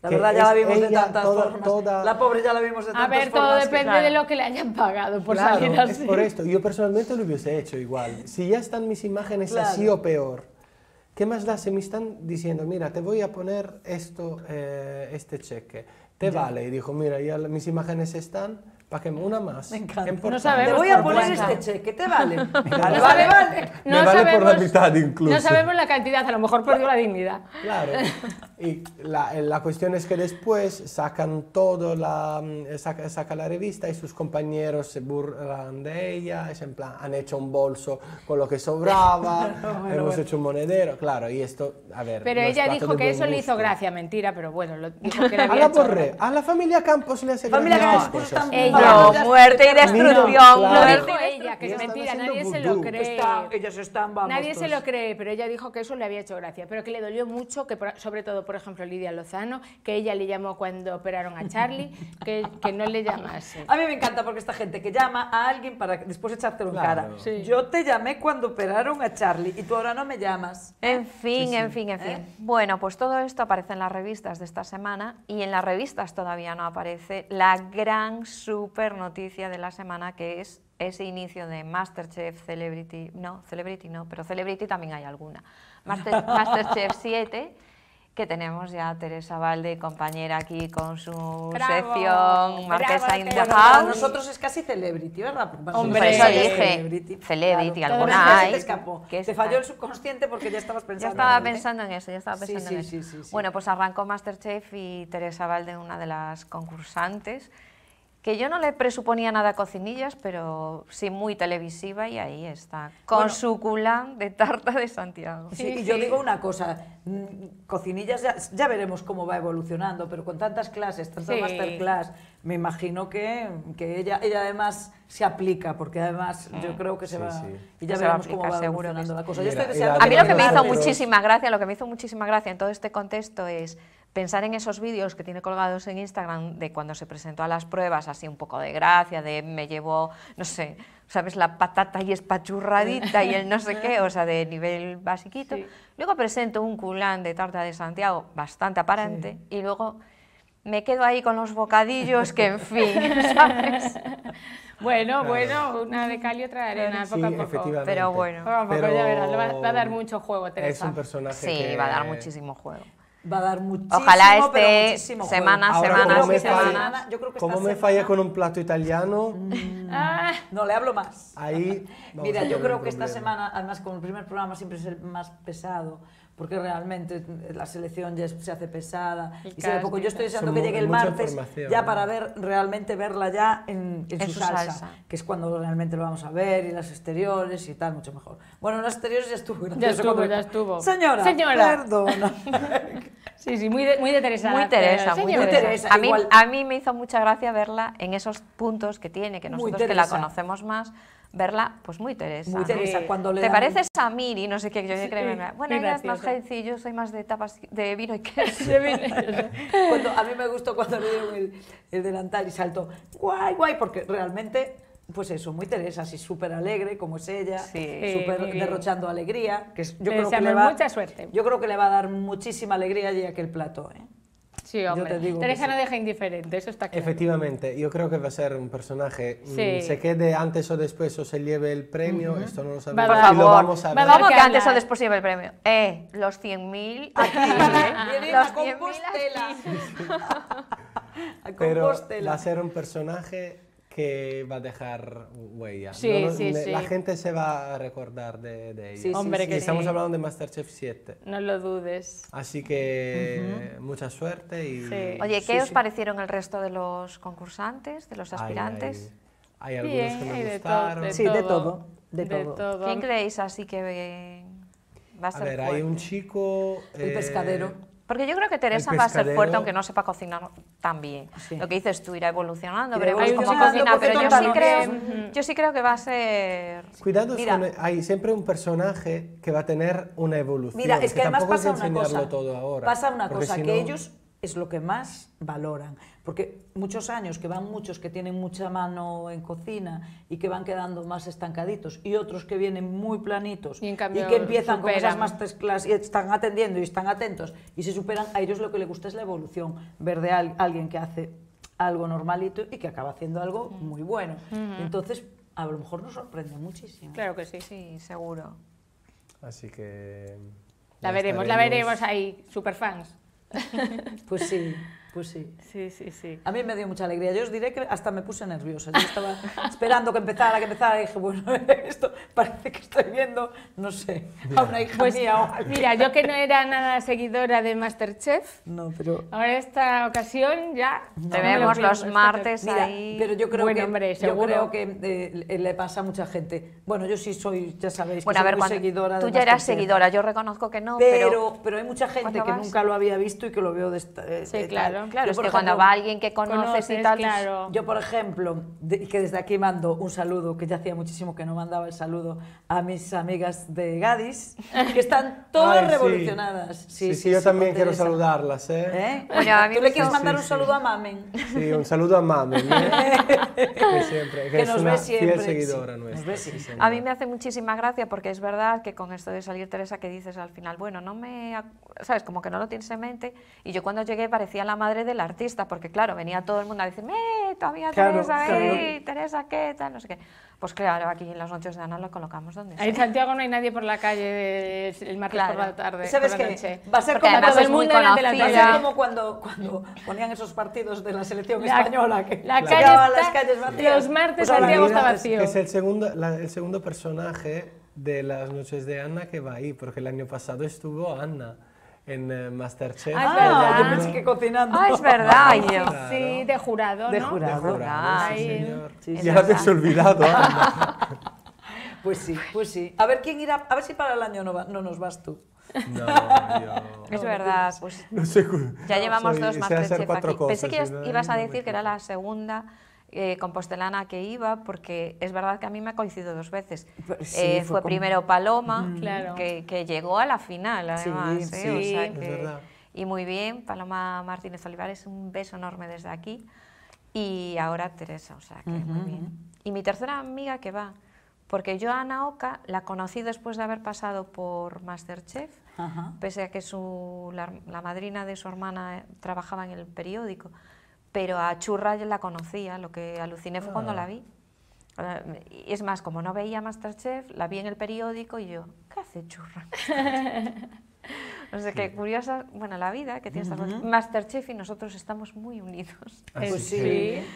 La verdad ya la vimos de tantas formas. La pobre
ya la vimos de tantas formas. A ver, todo depende de
lo que le hayan pagado por salir así. por
esto. Yo personalmente lo hubiese hecho igual. Si ya están mis imágenes así o peor, ¿qué más da? Se me están diciendo, mira, te voy a poner esto, eh, este cheque te vale. Y dijo, mira, ya mis imágenes están, para que una más. No sabemos te voy a poner este
cheque, ¿te vale? vale,
no vale, No sabemos, por la mitad
incluso. No sabemos
la cantidad, a lo mejor perdió la dignidad. Claro.
Y la, la cuestión es que después sacan todo, la, saca, la revista y sus compañeros se burlan de ella, han hecho un bolso con lo que sobraba, hemos hecho un monedero, claro, y esto, a ver. Pero ella dijo que eso le hizo
gracia, mentira, pero bueno, lo dijo que a la a la familia Campos le hace gracia. Familia Campos no, muerte y destrucción. Lo dijo ella, que es mentira, nadie se lo cree. Ellos
están, Nadie se lo
cree, pero ella dijo que eso le había hecho gracia, pero que le dolió mucho, que sobre todo, por ejemplo, Lidia Lozano, que ella le llamó cuando operaron a Charlie, que,
no le llamase. A mí me encanta porque esta gente que llama a alguien para después echártelo en cara. Yo te llamé cuando operaron a Charlie y tú ahora no me llamas. En ¿Eh? fin, en fin, ¿Eh? en fin. Bueno,
pues todo esto aparece en las revistas de esta semana y en las revistas todavía no aparece la gran super noticia de la semana que es ese inicio de Masterchef, Celebrity, no, Celebrity no, pero Celebrity también hay alguna. Masterchef 7, que tenemos ya Teresa Valde, compañera aquí con su bravo, Marquesa nosotros
es casi Celebrity, ¿verdad? Hombre,
Celebrity, alguna hay. Te, falló el
subconsciente porque ya estabas pensando. Ya estaba ¿eh? pensando en eso, ya estaba pensando
en eso. bueno,
pues arrancó Masterchef y Teresa Valde, una de las concursantes, que yo no le presuponía nada a Cocinillas, pero sí muy televisiva y ahí está,
con su culán de tarta de Santiago. Sí, y yo digo una cosa, mm, Cocinillas ya, veremos cómo va evolucionando, pero con tantas clases, tantas masterclass, me imagino que, ella, ella además se aplica, porque además yo mm. creo que se va, y ya veremos cómo va evolucionando la cosa. a mí lo que me hizo muchísima
gracia, lo que me hizo muchísima gracia en todo este contexto es pensar en esos vídeos que tiene colgados en Instagram de cuando se presentó a las pruebas, así un poco de gracia, de me llevo, no sé, sabes, la patata y espachurradita y el no sé qué, o sea, de nivel basiquito. Luego presento un culán de tarta de Santiago bastante aparente y luego me quedo ahí con los bocadillos que, en fin, ¿sabes?
Bueno, bueno, una de cal y otra de arena, poco a poco. Pero bueno, va, a dar mucho juego, Teresa. Es un personaje. Sí, va a dar muchísimo
juego
va a dar muchísimo, Ojalá este... semana, semana, semana. ¿Cómo me
falla con un plato italiano? Mm.
Ah. no le hablo más.
Ahí. Mira, yo creo que esta semana,
además como el primer programa siempre es el más pesado, porque realmente la selección ya se hace pesada. Y, poco, yo estoy deseando que llegue el martes ya para ver realmente verla ya en, su, salsa, que es cuando realmente lo vamos a ver y las exteriores y tal, mucho mejor. Bueno, las exteriores ya estuvo. Ya estuvo, ya estuvo. Señora, Señora. perdona.
Sí, sí, muy de, muy Teresa. Muy Teresa, muy Teresa. A, mí, a mí, me hizo mucha gracia verla en esos puntos que tiene, que nosotros que la conocemos más, verla pues muy Teresa. Muy Teresa, cuando le ¿Te pareces a Miri? No sé qué, yo bueno, ella es más healthy, yo soy más de tapas de vino y queso.
a mí me gustó cuando le el, el delantal y saltó, guay, guay, porque realmente pues eso, muy Teresa, así súper alegre como es ella, derrochando alegría, yo creo que le va, mucha suerte. Yo creo que le va a dar muchísima alegría allí aquel plato, ¿eh? Sí, hombre. Teresa no deja indiferente, eso está claro.
Efectivamente, yo creo que va a ser un personaje, mm, sí. se quede antes o después o se lleve el premio, esto no lo sabemos, va, y lo vamos a ver. que antes o después
se lleve el premio? Eh, los 100.000 aquí, los 100.000
a Pero va a ser un personaje que va a dejar huella. La gente se va a recordar de, de Hombre, que Estamos hablando de Masterchef 7.
No lo dudes.
Así que mucha suerte. Y... Oye, ¿qué os
parecieron el resto de los concursantes, de los aspirantes? Hay, algunos que
me gustaron. sí, de todo. De, todo.
¿Quién creéis así que va a, ser a ver, hay un
chico... El eh, pescadero.
Porque yo creo que Teresa va a ser fuerte aunque no sepa cocinar tan bien. Lo que dices tú, irá evolucionando, cómo cocina, pero yo sí, creo, que va a ser... Cuidado,
hay siempre un personaje que va a tener una evolución. Mira, es que, además pasa una cosa,
pasa una cosa, que ellos es lo que más valoran. Porque muchos años que van muchos que tienen mucha mano en cocina y que van quedando más estancaditos y otros que vienen muy planitos y, que empiezan con esas masterclass y están atendiendo y están atentos y se superan, a ellos lo que les gusta es la evolución, ver de alguien que hace algo normalito y que acaba haciendo algo mm. muy bueno. Mm-hmm. Entonces, a lo mejor nos sorprende muchísimo. Claro que sí, sí, seguro. Así que... La veremos, la veremos ahí, fans Por Pues sí. Sí, sí, sí. A mí me dio mucha alegría. Yo os diré que hasta me puse nerviosa. Yo estaba esperando que empezara, que empezara, y dije, bueno, esto parece que estoy viendo, no sé, a una hija pues Mira, yo que
no era nada seguidora de Masterchef, no, pero... ahora esta ocasión ya... te vemos los martes ahí... Pero yo creo que, yo
que eh, le pasa a mucha gente. Bueno, yo sí soy, ya sabéis, bueno, pues seguidora Tú ya eras seguidora,
yo reconozco que no, pero...
Pero, hay mucha gente que nunca lo había visto y que lo veo eh, sí, de, claro claro, cuando va alguien
que conoce y tal. Yo, por
ejemplo, que desde aquí mando un saludo, que ya hacía muchísimo que no mandaba el saludo, a mis amigas de Gadis, que están todas revolucionadas. Sí, sí, yo también
quiero saludarlas. ¿eh?
¿Eh? ¿Tú le quieres mandar un saludo a Mamen?
Sí, un saludo a Mamen.
¿eh? que, siempre, que, es nos una ve siempre. Fiel seguidora nuestra. a mí me hace muchísima
gracia porque es verdad que con esto de salir Teresa que dices al final, bueno, no me. ¿Sabes? Como que no lo tienes en mente. Y yo cuando llegué parecía la madre madre del artista, porque claro, venía todo el mundo a decirme, eh, todavía
Teresa, eh,
Teresa, ¿qué tal? No sé qué. Pues claro, aquí en las noches de Ana lo colocamos donde Ahí en Santiago no hay nadie por la calle el martes
por la tarde. ¿Sabes qué Va a ser como
cuando, cuando ponían esos partidos de la selección española que la calle está, las calles vacías. Los martes pues Santiago está vacío. Es,
el, segundo, el segundo personaje de las noches de Ana que va ahí, porque el año pasado estuvo Ana en eh, Masterchef. Ah, es ah, verdad. Yo pensé que cocinando. Ah, es verdad.
sí, de jurado, ¿no? De jurado. sí, señor.
ya verdad. habéis olvidado. pues sí, pues sí. A ver quién irá, a ver si para el año no, no nos vas tú. No, yo... Es verdad, pues
ya llevamos dos Masterchef aquí. Pensé que ibas a decir que era la segunda eh, compostelana que iba, porque es verdad que a mí me ha coincidido dos veces. Pues eh, fue, primero Paloma, mm. que, llegó a la final, además. ¿eh? y muy bien, Paloma Martínez Olivares, un beso enorme desde aquí. Y ahora Teresa, o sea que muy bien. Y mi tercera amiga que va, porque yo a Ana Oca la conocí después de haber pasado por Masterchef, pese a que la, madrina de su hermana eh, trabajaba en el periódico pero a Churra yo la conocía, lo que aluciné fue cuando ah. la vi. Es más, como no veía Masterchef, la vi en el periódico y yo, ¿qué hace Churra? No sé, qué curiosa, bueno, la vida que tiene uh Masterchef y nosotros estamos muy unidos. Ah, pues,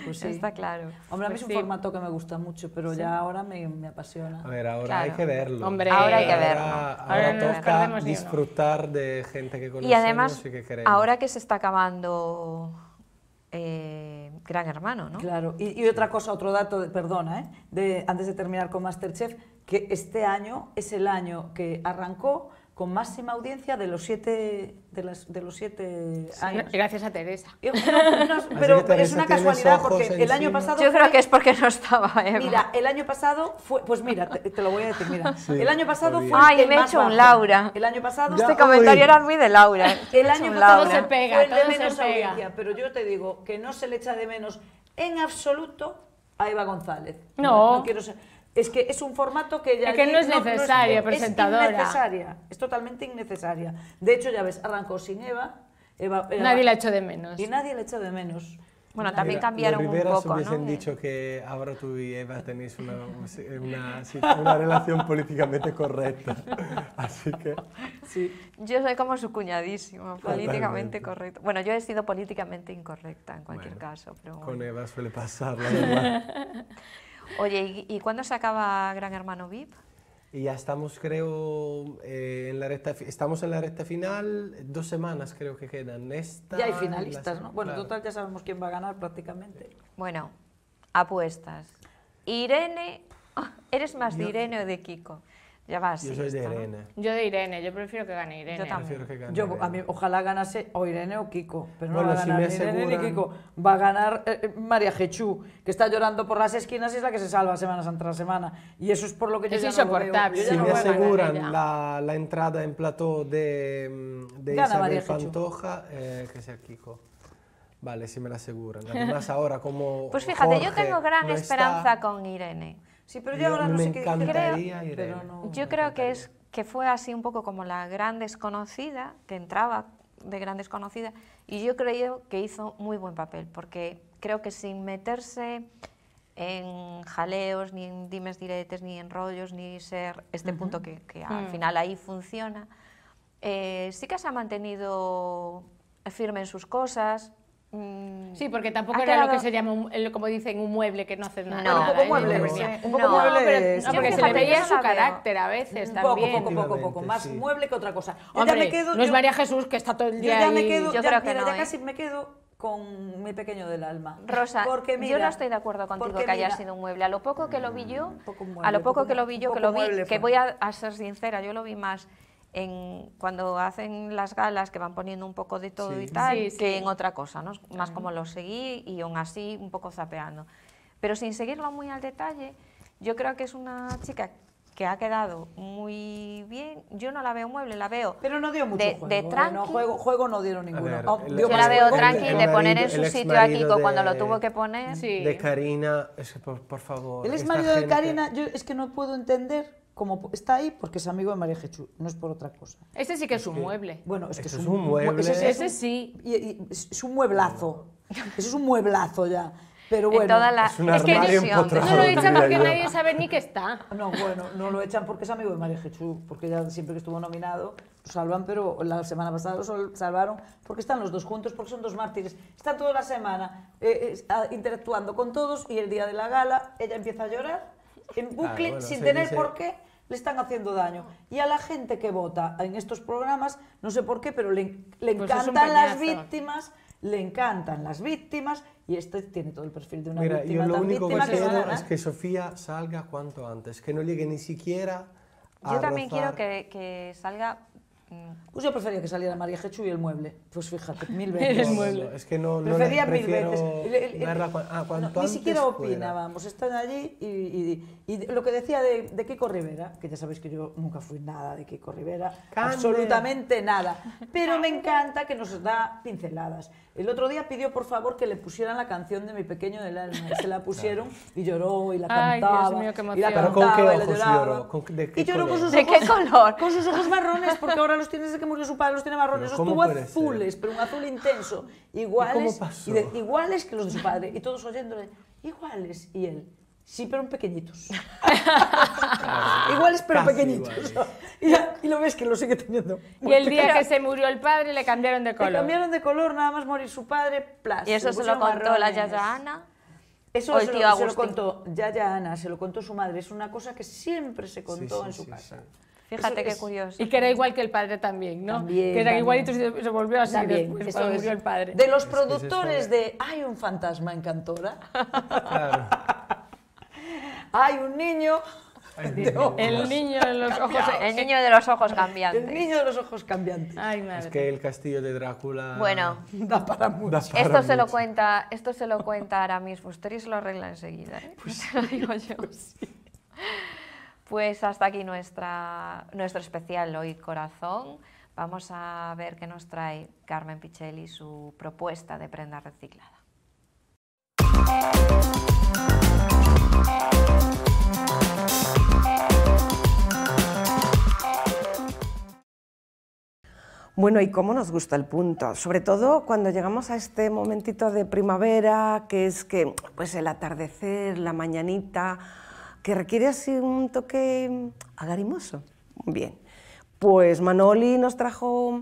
pues, sí. está
claro. Hombre, a mí pues es un formato que me gusta mucho, pero ya ahora me, me apasiona. A ver, ahora hay que verlo. Hombre, ahora hay que verlo. Ahora, toca
disfrutar de gente que conocemos y, además, y
Ahora que
se está acabando eh, gran Hermano, ¿no? Claro, y, otra cosa, otro dato, de, perdona, ¿eh? de, antes de terminar con Masterchef, que este año es el año que arrancó con máxima audiencia de los siete, de las, de los siete años. Gracias a Teresa. pero es una casualidad porque el año pasado... Yo creo que es porque no estaba Eva. Mira, el año pasado fue... Pues mira, te, lo voy a decir, mira. el año pasado fue... Ay, me he hecho un Laura. El año pasado... este comentario era
muy de Laura. ¿eh?
El año pasado se pega, fue el de menos audiencia, pero yo te digo que no se le echa de menos en absoluto a Eva González. No. no quiero ser, es que es un formato que ya... que no es necesaria, es, presentadora. Es totalmente innecesaria. De hecho, ya ves, arrancó sin Eva. nadie la ha hecho de menos. Y nadie la ha hecho de menos. Bueno, también cambiaron un poco, hubiesen
dicho que ahora tú y Eva tenéis una, relación políticamente correcta. Así que...
Sí. Yo soy como su cuñadísimo, políticamente correcto. Bueno, yo he sido políticamente incorrecta en cualquier caso, Con Eva suele pasar, la verdad. Oye, ¿y, cuándo se acaba Gran Hermano VIP?
ya estamos, creo, eh, en la recta, estamos en la recta final, dos semanas creo que quedan. ya hay finalistas, ¿no? Bueno, en total
ya sabemos quién va a ganar prácticamente.
Bueno, apuestas. Irene, ah, ¿eres más de Irene o de Kiko?
Yo soy de Irene. Yo de Irene, yo prefiero que gane Irene. Yo también. Que gane ojalá ganase o Irene o Kiko, pero no va a ganar Irene ni Kiko. Va a ganar eh, eh, María Jechú, que está llorando por las esquinas y es la que se salva semana tras semana. Y eso es por lo que yo es insoportable. si me aseguran
la, la, entrada en plató de, mm, de Isabel Fantoja eh, que sea Kiko. Vale, si me la aseguran. Además ahora como Pues fíjate, yo tengo gran esperanza
con Irene. Sí, pero yo, creo, que es que fue así un poco como la gran desconocida que entraba de gran desconocida y yo creo que hizo muy buen papel porque creo que sin meterse en jaleos, ni en dimes diretes, ni en rollos, ni ser este punto que, al hmm. final ahí funciona, eh, sí que se ha mantenido firme en sus cosas, Mm. Sí, porque tampoco era lo que se llama, como
dicen, un mueble que no hace nada. No, un poco ¿eh? mueble. un poco mueble. Pero, porque se le veía su carácter
a veces un poco, Poco,
poco, poco, Más mueble
que otra cosa. no es María
Jesús que está todo el día Yo ya me quedo, ya, creo ¿eh? casi
me quedo con mi pequeño del alma. Rosa, yo no estoy
de acuerdo contigo que haya sido un mueble. A lo poco que lo vi yo, mm, a lo poco, que lo vi yo, que lo vi, que voy a, ser sincera, yo lo vi más cuando hacen las galas que van poniendo un poco de todo y tal, que en otra cosa, más como lo seguí y aún así un poco zapeando. Pero sin seguirlo muy al detalle, yo creo que es una chica que ha quedado muy bien. Yo no la veo mueble, la veo. Pero no dio mucho de, juego. ¿eh? No, juego,
no dieron ninguno. Oh, yo la veo tranqui de, poner en su sitio a Kiko cuando lo tuvo que poner. De
Karina, por, favor. El ex marido de Karina,
yo es que no puedo entender como está ahí porque es amigo de María Jechu, no es por otra cosa. Ese sí que es, un mueble. Bueno, es que es, un, mueble. Ese, sí. Y, es un mueblazo. Eso es un mueblazo ya. Pero bueno, es, una es que no lo echan porque nadie sabe ni que está. No, bueno, no lo echan porque es amigo de María Jechu, porque ya siempre que estuvo nominado lo salvan, pero la semana pasada lo salvaron porque están los dos juntos, porque son dos mártires. está toda la semana eh, ah, interactuando con todos y el día de la gala ella empieza a llorar en bucle sin tener por qué le están haciendo daño. Y a la gente que vota en estos programas, no sé por qué, pero le, pues encantan las víctimas, le encantan las víctimas y este tiene todo el perfil de una Mira, víctima. Yo lo único que, quiero es ¿eh?
que Sofía salga cuanto antes, que no llegue ni siquiera...
A yo también quiero que, que salga pues yo prefería que saliera María Jechu y el mueble. Pues fíjate, mil veces. el mueble.
Es que no, no prefería mil veces. Ah, ni siquiera opinábamos.
Están allí y, y, lo que decía de, de, Kiko Rivera, que ya sabéis que yo nunca fui nada de Kiko Rivera, absolutamente nada. Pero me encanta que nos da pinceladas. El otro día pidió por favor que le pusieran la canción de mi pequeño del alma. Y se la pusieron y lloró y la cantaba. y la cantaba con qué y la
Lloró? ¿De qué lloró con sus ojos,
color? Con sus ojos marrones, porque ahora los tiene desde que murió su padre, los tiene marrones. Los tuvo azules, pero un azul intenso. Iguales, ¿Y iguales que los de su padre. Y todos oyéndole, iguales. Y él, Sí, pero pequeñitos. iguales, pero pequeñitos y, lo ves que lo sigue teniendo. Y el día que
se murió el padre le cambiaron de color. Le cambiaron
de color, nada más morir su padre, Y eso se lo contó la Yaya Ana. Eso se, lo, se lo contó Yaya Ana, se lo contó su madre. Es una cosa que siempre se contó en su casa. Fíjate qué curioso. Y que era igual que el padre también, ¿no? que era igualito y se
volvió así De los productores ¿eh?
de Hay un fantasma encantora Hay un niño el niño de
los ojos. El niño de los ojos cambiantes. El niño de
los ojos cambiantes. Es que
el castillo de Drácula. Bueno, da para mucho. esto se lo
cuenta, esto se lo cuenta Aramis mismo. y se lo arregla enseguida. ¿eh? Pues digo yo. Pues, hasta aquí nuestra, nuestro especial hoy corazón. Vamos a ver qué nos trae Carmen Pichelli su propuesta de prenda reciclada.
Bueno, y cómo nos gusta el punto, sobre todo cuando llegamos a este momentito de primavera, que es que pues el atardecer, la mañanita, que requiere así un toque agarimoso. Bien, pues Manoli nos trajo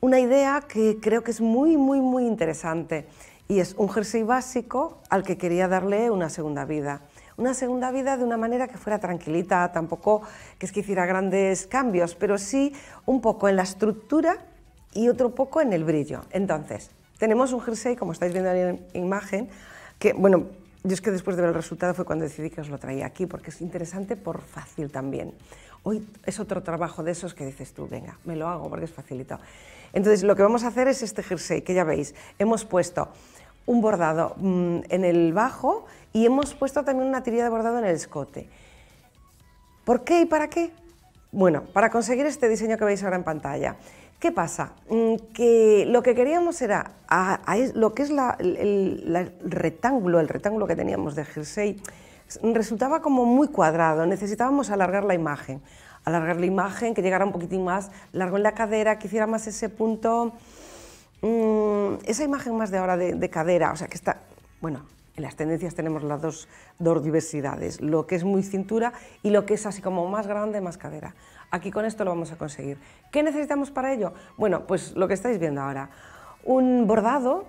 una idea que creo que es muy, muy, muy interesante y es un jersey básico al que quería darle una segunda vida una segunda vida de una manera que fuera tranquilita, tampoco que es que hiciera grandes cambios, pero sí un poco en la estructura y otro poco en el brillo. Entonces, tenemos un jersey, como estáis viendo en la imagen, que, bueno, yo es que después de ver el resultado fue cuando decidí que os lo traía aquí, porque es interesante por fácil también. Hoy es otro trabajo de esos que dices tú, venga, me lo hago porque es facilito. Entonces, lo que vamos a hacer es este jersey, que ya veis, hemos puesto un bordado mm, en el bajo y hemos puesto también una tirilla de bordado en el escote. ¿Por qué y para qué? Bueno, para conseguir este diseño que veis ahora en pantalla. ¿Qué pasa? Mm, que lo que queríamos era, lo que es el, rectángulo, el rectángulo que teníamos de jersey, resultaba como muy cuadrado, necesitábamos alargar la imagen, alargar la imagen, que llegara un poquitín más largo en la cadera, que hiciera más ese punto Mm, esa imagen más de ahora de, cadera, o sea que está, bueno, en las tendencias tenemos las dos, dos diversidades, lo que es muy cintura y lo que es así como más grande, más cadera. Aquí con esto lo vamos a conseguir. ¿Qué necesitamos para ello? Bueno, pues lo que estáis viendo ahora, un bordado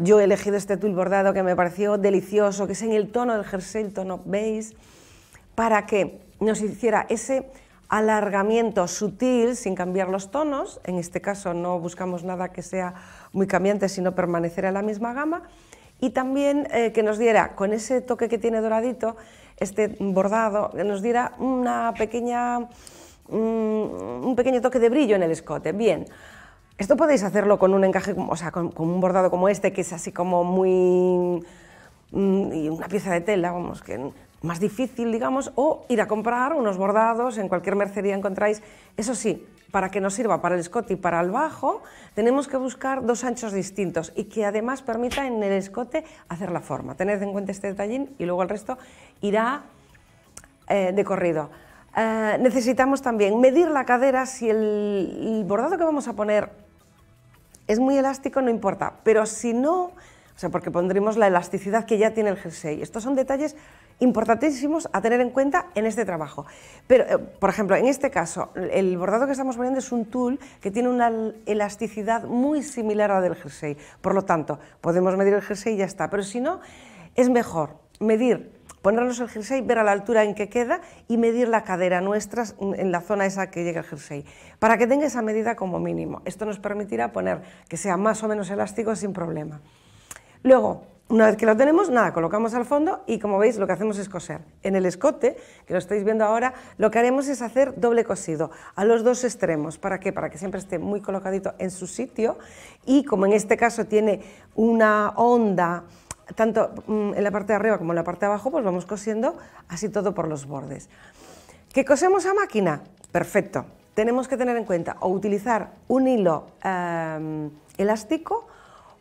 yo he elegido este tul bordado que me pareció delicioso, que es en el tono del jersey, el tono beige, para que nos hiciera ese alargamiento sutil sin cambiar los tonos, en este caso no buscamos nada que sea muy cambiante, sino permanecer en la misma gama, y también eh, que nos diera, con ese toque que tiene doradito, este bordado, que nos diera una pequeña, mm, un, pequeño toque de brillo en el escote. Bien, esto podéis hacerlo con un encaje, o sea, con, con un bordado como este, que es así como muy... Mm, y una pieza de tela, vamos, que más difícil, digamos, o ir a comprar unos bordados, en cualquier mercería encontráis. Eso sí, para que nos sirva para el escote y para el bajo, tenemos que buscar dos anchos distintos y que además permita en el escote hacer la forma. Tened en cuenta este detallín y luego el resto irá eh, de corrido. Eh, necesitamos también medir la cadera, si el bordado que vamos a poner es muy elástico, no importa, pero si no, o sea, porque pondremos la elasticidad que ya tiene el jersey. Estos son detalles importantísimos a tener en cuenta en este trabajo. Pero, eh, por ejemplo, en este caso, el bordado que estamos poniendo es un tul que tiene una elasticidad muy similar a la del jersey. Por lo tanto, podemos medir el jersey y ya está. Pero si no, es mejor medir ponernos el jersey, ver a la altura en que queda y medir la cadera nuestra en la zona esa que llega el jersey, para que tenga esa medida como mínimo. Esto nos permitirá poner que sea más o menos elástico sin problema. Luego, una vez que lo tenemos, nada, colocamos al fondo y como veis lo que hacemos es coser. En el escote, que lo estáis viendo ahora, lo que haremos es hacer doble cosido a los dos extremos. ¿Para qué? Para que siempre esté muy colocadito en su sitio y como en este caso tiene una onda tanto mm, en la parte de arriba como en la parte de abajo, pues vamos cosiendo así todo por los bordes. ¿Qué cosemos a máquina? Perfecto. Tenemos que tener en cuenta o utilizar un hilo em, elástico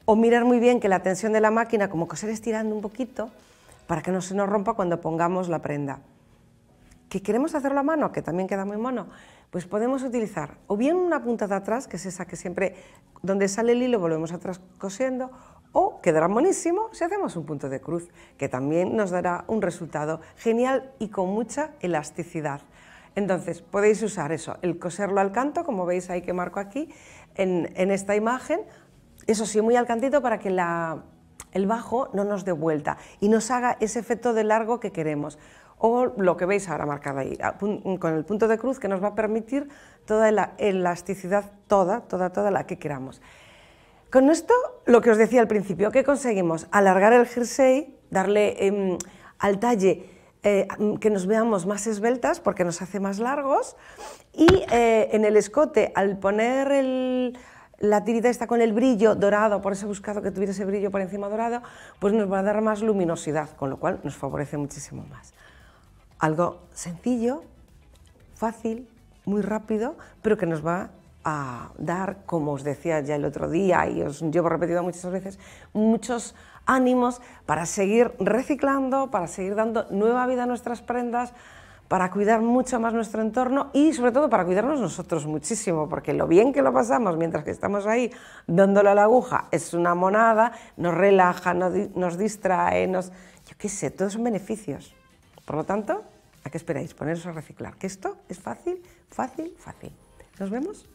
o mirar muy bien que la tensión de la máquina, como coser estirando un poquito, para que no se nos rompa cuando pongamos la prenda. ¿Que queremos hacerlo a mano, que también queda muy mono? Pues podemos utilizar o bien una punta de atrás, que es esa que siempre, donde sale el hilo volvemos atrás cosiendo, o quedará buenísimo si hacemos un punto de cruz, que también nos dará un resultado genial y con mucha elasticidad. Entonces, podéis usar eso, el coserlo al canto, como veis ahí que marco aquí en esta imagen, eso sí, muy al cantito para que el bajo no nos dé vuelta y nos haga ese efecto de largo que queremos. O lo que veis ahora marcado ahí, con el punto de cruz que nos va a permitir toda la elasticidad, toda, toda, toda la que queramos. Con esto, lo que os decía al principio, ¿qué conseguimos? Alargar el jersey, darle em, al talle eh, que nos veamos más esbeltas porque nos hace más largos y eh, en el escote, al poner el, la tirita está con el brillo dorado, por eso he buscado que tuviera ese brillo por encima dorado, pues nos va a dar más luminosidad, con lo cual nos favorece muchísimo más. Algo sencillo, fácil, muy rápido, pero que nos va a dar, como os decía ya el otro día y os llevo repetido muchas veces, muchos ánimos para seguir reciclando, para seguir dando nueva vida a nuestras prendas, para cuidar mucho más nuestro entorno y sobre todo para cuidarnos nosotros muchísimo, porque lo bien que lo pasamos mientras que estamos ahí dándole a la aguja es una monada, nos relaja, nos, distrae, nos... yo qué sé, todos son beneficios. Por lo tanto, ¿a qué esperáis? Poneros a reciclar, que esto es fácil, fácil, fácil. Nos vemos.